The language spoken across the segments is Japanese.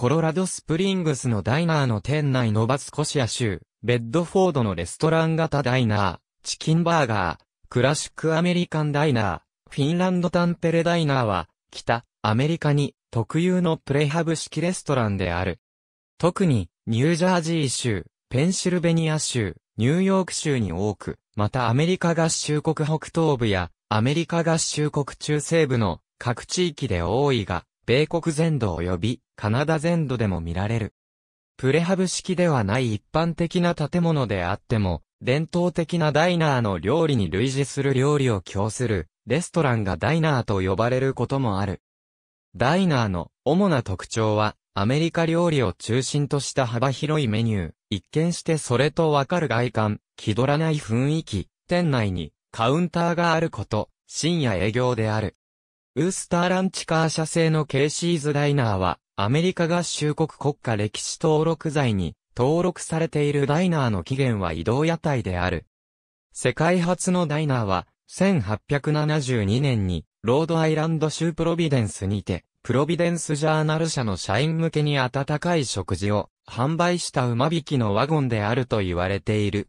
コロラドスプリングスのダイナーの店内のバスコシア州、ベッドフォードのレストラン型ダイナー、チキンバーガー、クラシックアメリカンダイナー、フィンランドタンペレダイナーは、北、アメリカに特有のプレハブ式レストランである。特に、ニュージャージー州、ペンシルベニア州、ニューヨーク州に多く、またアメリカ合衆国北東部や、アメリカ合衆国中西部の各地域で多いが、米国全土及びカナダ全土でも見られる。プレハブ式ではない一般的な建物であっても、伝統的なダイナーの料理に類似する料理を供する、レストランがダイナーと呼ばれることもある。ダイナーの主な特徴は、アメリカ料理を中心とした幅広いメニュー、一見してそれとわかる外観、気取らない雰囲気、店内にカウンターがあること、深夜営業である。ウースターランチカー社製のケイシーズダイナーは、アメリカ合衆国国家歴史登録財に登録されているダイナーの起源は移動屋台である。世界初のダイナーは、1872年に、ロードアイランド州プロビデンスにて、プロビデンスジャーナル社の社員向けに温かい食事を販売した馬引きのワゴンであると言われている。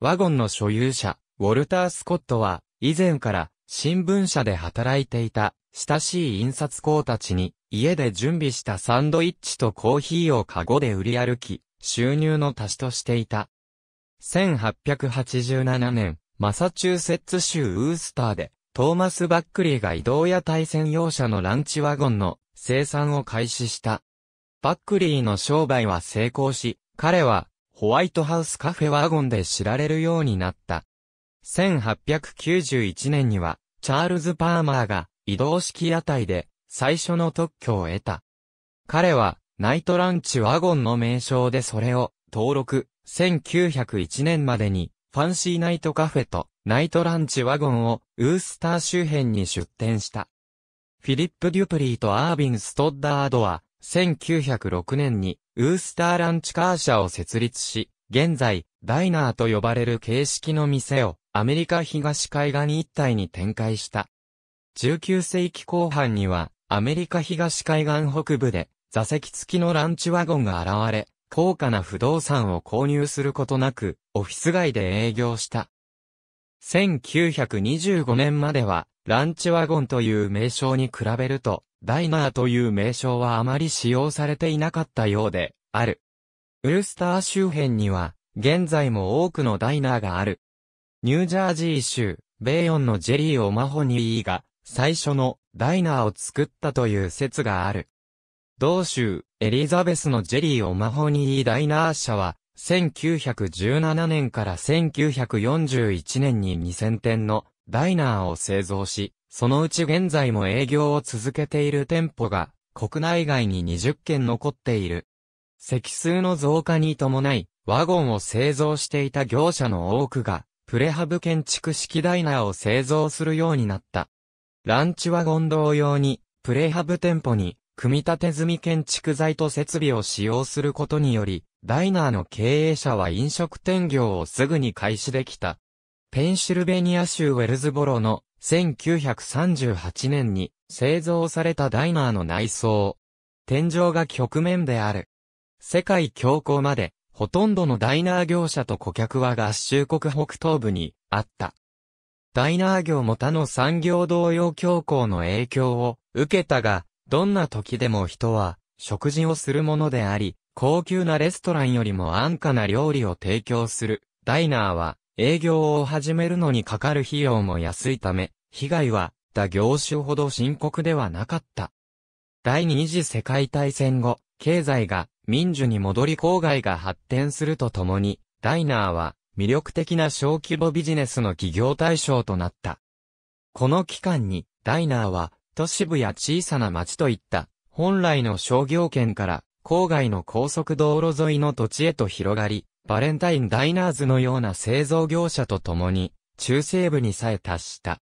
ワゴンの所有者、ウォルター・スコットは、以前から新聞社で働いていた親しい印刷工たちに家で準備したサンドイッチとコーヒーをカゴで売り歩き、収入の足しとしていた。1887年、マサチューセッツ州ウースターで、トーマス・バックリーが移動や対戦用車のランチワゴンの生産を開始した。バックリーの商売は成功し、彼はホワイトハウスカフェワゴンで知られるようになった。1891年にはチャールズ・パーマーが移動式屋台で最初の特許を得た。彼はナイトランチワゴンの名称でそれを登録、1901年までにファンシーナイトカフェとナイトランチワゴンをウースター周辺に出店した。フィリップ・デュプリーとアービン・ストッダードは1906年にウースターランチカー社を設立し、現在、ダイナーと呼ばれる形式の店をアメリカ東海岸一帯に展開した。19世紀後半には、アメリカ東海岸北部で、座席付きのランチワゴンが現れ、高価な不動産を購入することなく、オフィス街で営業した。1925年までは、ランチワゴンという名称に比べると、ダイナーという名称はあまり使用されていなかったようで、ある。ウルスター周辺には、現在も多くのダイナーがある。ニュージャージー州、ベイヨンのジェリー・オマホニーが、最初のダイナーを作ったという説がある。同州、エリザベスのジェリー・オマホニー・ダイナー社は、1917年から1941年に2000店のダイナーを製造し、そのうち現在も営業を続けている店舗が、国内外に20件残っている。席数の増加に伴い、ワゴンを製造していた業者の多くが、プレハブ建築式ダイナーを製造するようになった。ランチワゴン同様に、プレハブ店舗に、組み立て済み建築材と設備を使用することにより、ダイナーの経営者は飲食店業をすぐに開始できた。ペンシルベニア州ウェルズボロの1938年に製造されたダイナーの内装。天井が曲面である。世界恐慌までほとんどのダイナー業者と顧客は合衆国北東部にあった。ダイナー業も他の産業同様恐慌の影響を受けたが、どんな時でも人は食事をするものであり、高級なレストランよりも安価な料理を提供する。ダイナーは営業を始めるのにかかる費用も安いため、被害は他業種ほど深刻ではなかった。第二次世界大戦後、経済が民需に戻り郊外が発展するとともに、ダイナーは魅力的な小規模ビジネスの企業対象となった。この期間に、ダイナーは都市部や小さな町といった本来の商業圏から郊外の高速道路沿いの土地へと広がり、バレンタインダイナーズのような製造業者と共に中西部にさえ達した。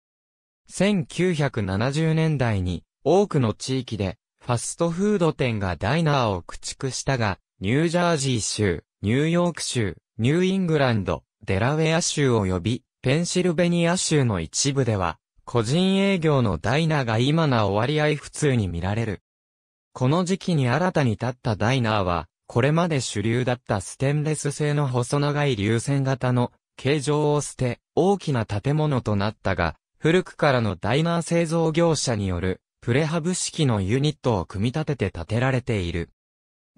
1970年代に多くの地域でファストフード店がダイナーを駆逐したが、ニュージャージー州、ニューヨーク州、ニューイングランド、デラウェア州及び、ペンシルベニア州の一部では、個人営業のダイナーが今なお割合普通に見られる。この時期に新たに立ったダイナーは、これまで主流だったステンレス製の細長い流線型の形状を捨て、大きな建物となったが、古くからのダイナー製造業者によるプレハブ式のユニットを組み立てて建てられている。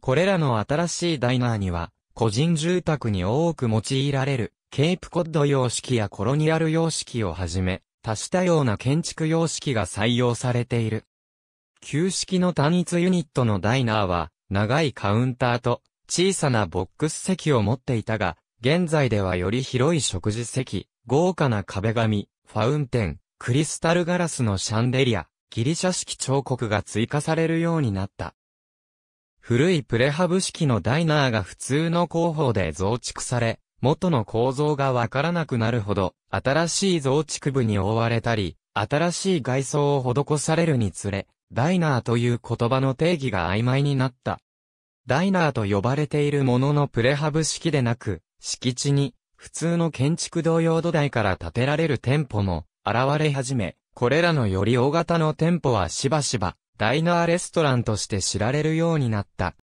これらの新しいダイナーには、個人住宅に多く用いられる、ケープコッド様式やコロニアル様式をはじめ、多種多様な建築様式が採用されている。旧式の単一ユニットのダイナーは、長いカウンターと小さなボックス席を持っていたが、現在ではより広い食事席、豪華な壁紙、ファウンテン、クリスタルガラスのシャンデリア、ギリシャ式彫刻が追加されるようになった。古いプレハブ式のダイナーが普通の工法で増築され、元の構造がわからなくなるほど、新しい増築部に覆われたり、新しい外装を施されるにつれ、ダイナーという言葉の定義が曖昧になった。ダイナーと呼ばれているもののプレハブ式でなく、敷地に、普通の建築同様土台から建てられる店舗も、現れ始め、これらのより大型の店舗はしばしば、ダイナーレストランとして知られるようになった。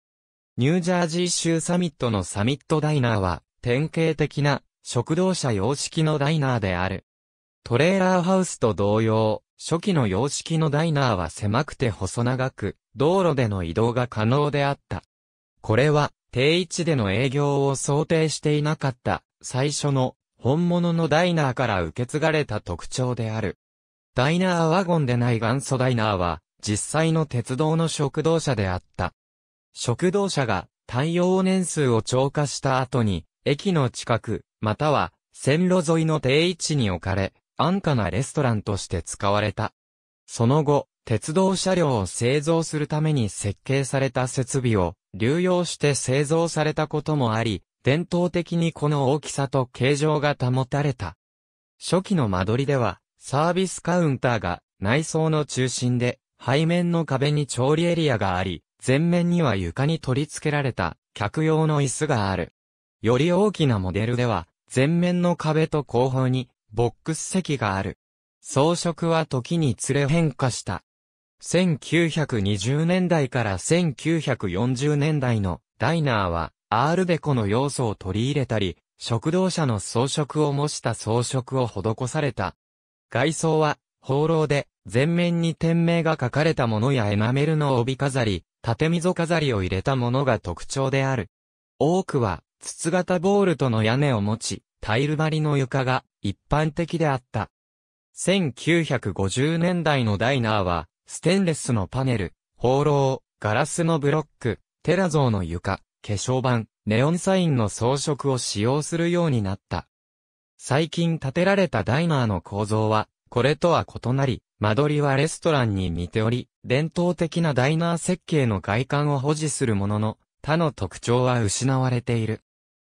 ニュージャージー州サミットのサミットダイナーは、典型的な、食堂車様式のダイナーである。トレーラーハウスと同様、初期の様式のダイナーは狭くて細長く、道路での移動が可能であった。これは、定位置での営業を想定していなかった、最初の、本物のダイナーから受け継がれた特徴である。ダイナーワゴンでない元祖ダイナーは、実際の鉄道の食堂車であった。食堂車が太陽年数を超過した後に、駅の近く、または線路沿いの定位置に置かれ、安価なレストランとして使われた。その後、鉄道車両を製造するために設計された設備を流用して製造されたこともあり、伝統的にこの大きさと形状が保たれた。初期の間取りでは、サービスカウンターが内装の中心で、背面の壁に調理エリアがあり、前面には床に取り付けられた客用の椅子がある。より大きなモデルでは、前面の壁と後方にボックス席がある。装飾は時に連れ変化した。1920年代から1940年代のダイナーは、アールデコの要素を取り入れたり、食堂車の装飾を模した装飾を施された外装は、放浪で、全面に店名が書かれたものやエナメルの帯飾り、縦溝飾りを入れたものが特徴である。多くは、筒型ボールとの屋根を持ち、タイル張りの床が一般的であった。1950年代のダイナーは、ステンレスのパネル、放浪、ガラスのブロック、テラ像の床、化粧板、ネオンサインの装飾を使用するようになった。最近建てられたダイナーの構造は、これとは異なり、間取りはレストランに似ており、伝統的なダイナー設計の外観を保持するものの、他の特徴は失われている。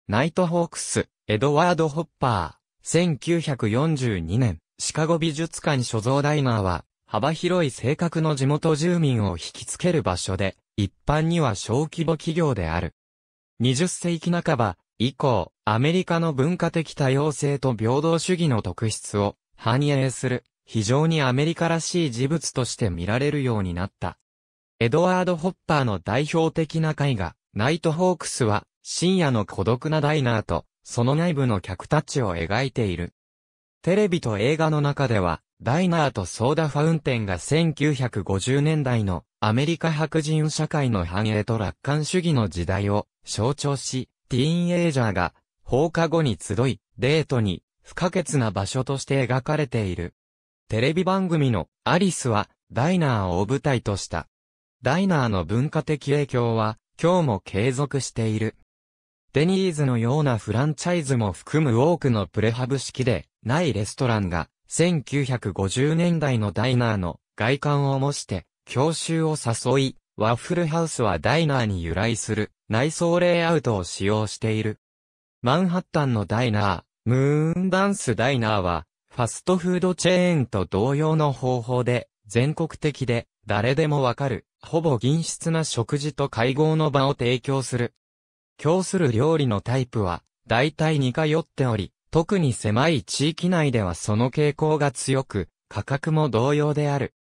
ナイトホークス、エドワード・ホッパー、1942年、シカゴ美術館所蔵ダイナーは、幅広い性格の地元住民を引きつける場所で、一般には小規模企業である。20世紀半ば、以降、アメリカの文化的多様性と平等主義の特質を反映する、非常にアメリカらしい事物として見られるようになった。エドワード・ホッパーの代表的な絵画、ナイト・ホークスは、深夜の孤独なダイナーと、その内部の客たちを描いている。テレビと映画の中では、ダイナーとソーダファウンテンが1950年代のアメリカ白人社会の繁栄と楽観主義の時代を象徴し、ティーンエイジャーが放課後に集い、デートに不可欠な場所として描かれている。テレビ番組のアリスはダイナーを舞台とした。ダイナーの文化的影響は今日も継続している。デニーズのようなフランチャイズも含む多くのプレハブ式でないレストランが1950年代のダイナーの外観を模して教習を誘い、ワッフルハウスはダイナーに由来する内装レイアウトを使用している。マンハッタンのダイナー、ムーンダンスダイナーは、ファストフードチェーンと同様の方法で、全国的で、誰でもわかる、ほぼ銀質な食事と会合の場を提供する。供する料理のタイプは、大体似通っており、特に狭い地域内ではその傾向が強く、価格も同様である。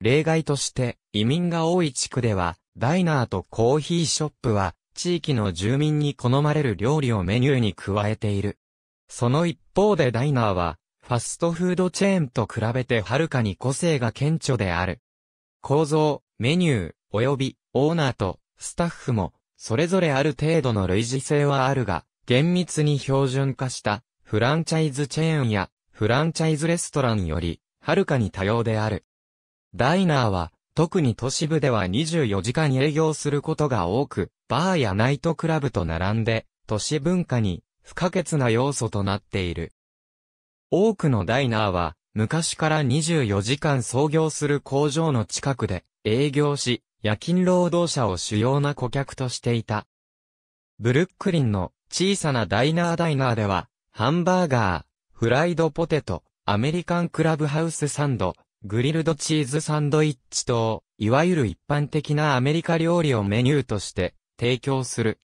例外として、移民が多い地区では、ダイナーとコーヒーショップは、地域の住民に好まれる料理をメニューに加えている。その一方でダイナーは、ファストフードチェーンと比べてはるかに個性が顕著である。構造、メニュー、及びオーナーとスタッフも、それぞれある程度の類似性はあるが、厳密に標準化したフランチャイズチェーンやフランチャイズレストランより、はるかに多様である。ダイナーは、特に都市部では24時間営業することが多く、バーやナイトクラブと並んで、都市文化に不可欠な要素となっている。多くのダイナーは、昔から24時間操業する工場の近くで営業し、夜勤労働者を主要な顧客としていた。ブルックリンの小さなダイナーダイナーでは、ハンバーガー、フライドポテト、アメリカンクラブハウスサンド、グリルドチーズサンドイッチ等、いわゆる一般的なアメリカ料理をメニューとして提供する。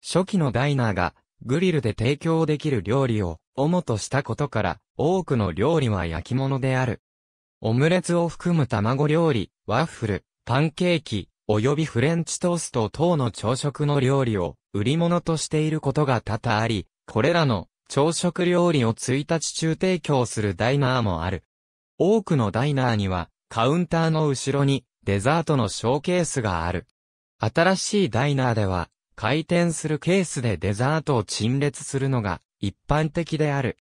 初期のダイナーがグリルで提供できる料理を主としたことから多くの料理は焼き物である。オムレツを含む卵料理、ワッフル、パンケーキ、及びフレンチトースト等の朝食の料理を売り物としていることが多々あり、これらの朝食料理を1日中提供するダイナーもある。多くのダイナーにはカウンターの後ろにデザートのショーケースがある。新しいダイナーでは、回転するケースでデザートを陳列するのが一般的である。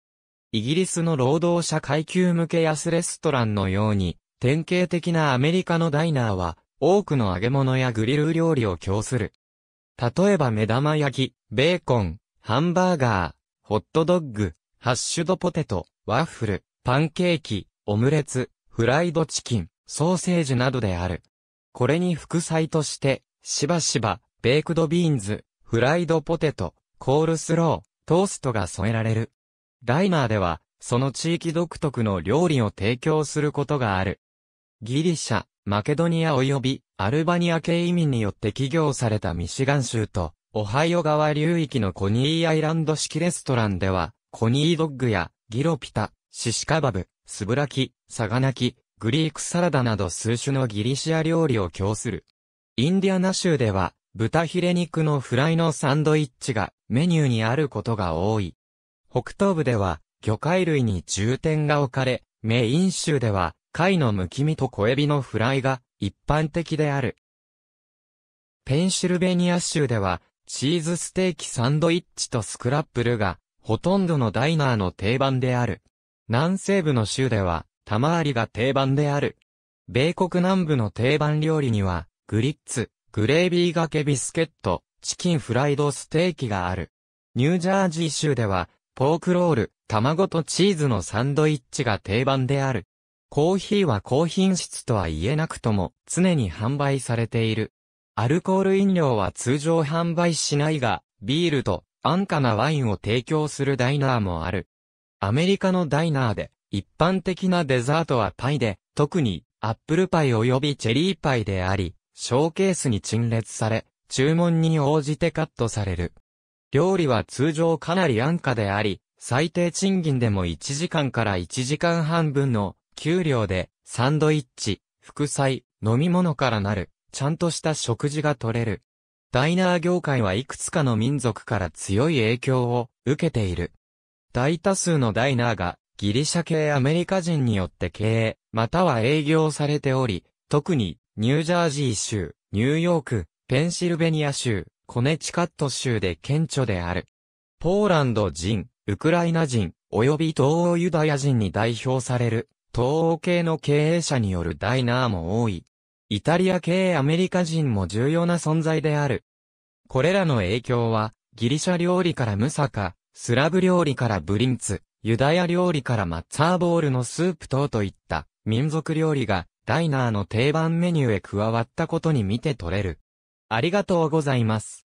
イギリスの労働者階級向け安レストランのように、典型的なアメリカのダイナーは、多くの揚げ物やグリル料理を供する。例えば目玉焼き、ベーコン、ハンバーガー、ホットドッグ、ハッシュドポテト、ワッフル、パンケーキ、オムレツ、フライドチキン、ソーセージなどである。これに副菜として、しばしば、ベイクドビーンズ、フライドポテト、コールスロー、トーストが添えられる。ライナーでは、その地域独特の料理を提供することがある。ギリシャ、マケドニア及びアルバニア系移民によって起業されたミシガン州と、オハイオ川流域のコニーアイランド式レストランでは、コニードッグやギロピタ、シシカバブ、スブラキ、サガナキ、グリークサラダなど数種のギリシア料理を供する。インディアナ州では、豚ヒレ肉のフライのサンドイッチがメニューにあることが多い。北東部では、魚介類に重点が置かれ、メイン州では、貝のむき身と小エビのフライが一般的である。ペンシルベニア州では、チーズステーキサンドイッチとスクラップルが、ほとんどのダイナーの定番である。南西部の州では、玉ありが定番である。米国南部の定番料理には、グリッツ、グレービーがけビスケット、チキンフライドステーキがある。ニュージャージー州では、ポークロール、卵とチーズのサンドイッチが定番である。コーヒーは高品質とは言えなくとも常に販売されている。アルコール飲料は通常販売しないが、ビールと安価なワインを提供するダイナーもある。アメリカのダイナーで、一般的なデザートはパイで、特にアップルパイ及びチェリーパイであり、ショーケースに陳列され、注文に応じてカットされる。料理は通常かなり安価であり、最低賃金でも1時間から1時間半分の給料で、サンドイッチ、副菜、飲み物からなる、ちゃんとした食事が取れる。ダイナー業界はいくつかの民族から強い影響を受けている。大多数のダイナーがギリシャ系アメリカ人によって経営、または営業されており、特にニュージャージー州、ニューヨーク、ペンシルベニア州、コネチカット州で顕著である。ポーランド人、ウクライナ人、及び東欧ユダヤ人に代表される、東欧系の経営者によるダイナーも多い。イタリア系アメリカ人も重要な存在である。これらの影響は、ギリシャ料理からムサカ、スラブ料理からブリンツ、ユダヤ料理からマッツァーボールのスープ等といった民族料理がダイナーの定番メニューへ加わったことに見て取れる。ありがとうございます。